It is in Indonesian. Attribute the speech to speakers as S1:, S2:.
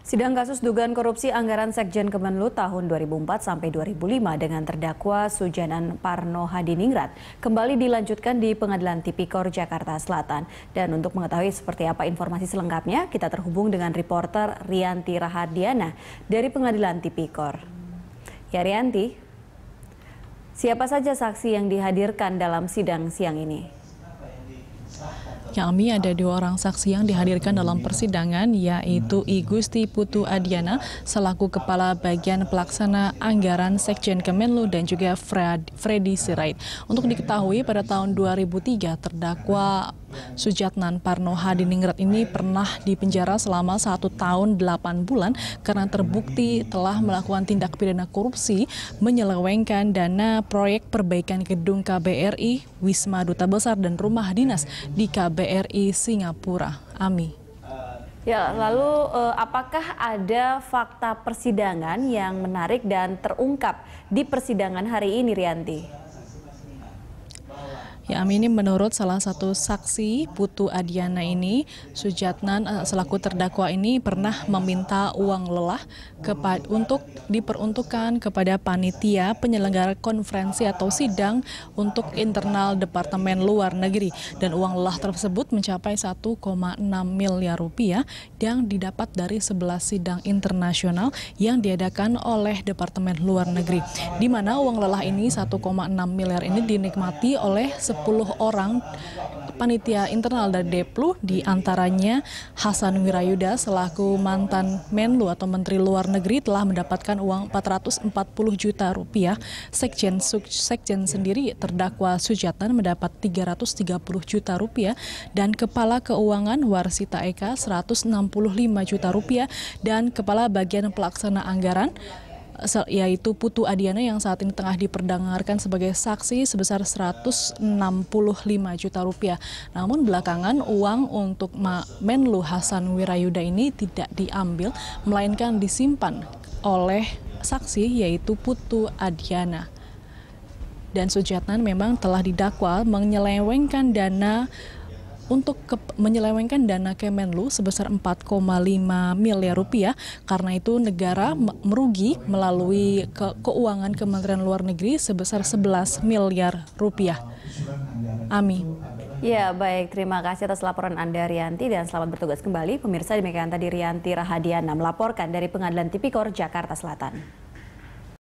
S1: Sidang kasus dugaan korupsi anggaran Sekjen Kemenlu tahun 2004 sampai 2005 dengan terdakwa Sujanan Parno Hadiningrat kembali dilanjutkan di Pengadilan Tipikor Jakarta Selatan. Dan untuk mengetahui seperti apa informasi selengkapnya, kita terhubung dengan reporter Rianti Rahadiana dari Pengadilan Tipikor. Ya Rianti, siapa saja saksi yang dihadirkan dalam sidang siang ini?
S2: kami ada dua orang saksi yang dihadirkan dalam persidangan, yaitu I Gusti Putu Adiana selaku Kepala Bagian Pelaksana Anggaran Sekjen Kemenlu dan juga Fred, Freddy Sirait. Untuk diketahui pada tahun 2003 terdakwa Sujatnan Parno Hadiningrat ini pernah dipenjara selama satu tahun 8 bulan karena terbukti telah melakukan tindak pidana korupsi menyelewengkan dana proyek perbaikan gedung KBRI, Wisma Duta Besar dan Rumah Dinas di KBRI RI Singapura. Ami.
S1: Ya, lalu eh, apakah ada fakta persidangan yang menarik dan terungkap di persidangan hari ini, Rianti?
S2: Ya ini menurut salah satu saksi Putu Adiana ini, Sujatnan eh, selaku terdakwa ini pernah meminta uang lelah untuk diperuntukkan kepada panitia penyelenggara konferensi atau sidang untuk internal Departemen Luar Negeri dan uang lelah tersebut mencapai 1,6 miliar rupiah yang didapat dari 11 sidang internasional yang diadakan oleh Departemen Luar Negeri di mana uang lelah ini 1,6 miliar ini dinikmati oleh 10 orang panitia internal dari Deplu antaranya Hasan Wirayuda selaku mantan Menlu atau Menteri Luar Negeri telah mendapatkan uang 440 juta rupiah. Sekjen Sekjen sendiri terdakwa Sujatan mendapat 330 juta rupiah dan Kepala Keuangan Warsita Eka 165 juta rupiah dan Kepala Bagian Pelaksana Anggaran yaitu Putu Adiana yang saat ini tengah diperdengarkan sebagai saksi sebesar 165 juta rupiah. Namun belakangan uang untuk Menlu Hasan Wirayuda ini tidak diambil, melainkan disimpan oleh saksi yaitu Putu Adiana dan Sujatnan memang telah didakwa menyelewengkan dana untuk ke, menyelewengkan dana Kemenlu sebesar 4,5 miliar rupiah karena itu negara merugi melalui ke keuangan Kementerian Luar Negeri sebesar 11 miliar rupiah. Ami. Ya,
S1: baik. Terima kasih atas laporan Anda, Rianti, dan selamat bertugas kembali. Pemirsa, demikian tadi Rianti Rahadiana melaporkan dari Pengadilan Tipikor, Jakarta Selatan.